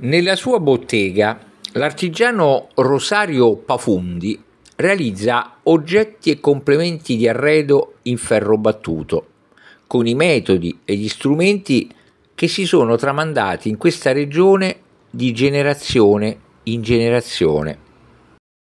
Nella sua bottega l'artigiano Rosario Pafundi realizza oggetti e complementi di arredo in ferro battuto, con i metodi e gli strumenti che si sono tramandati in questa regione di generazione in generazione.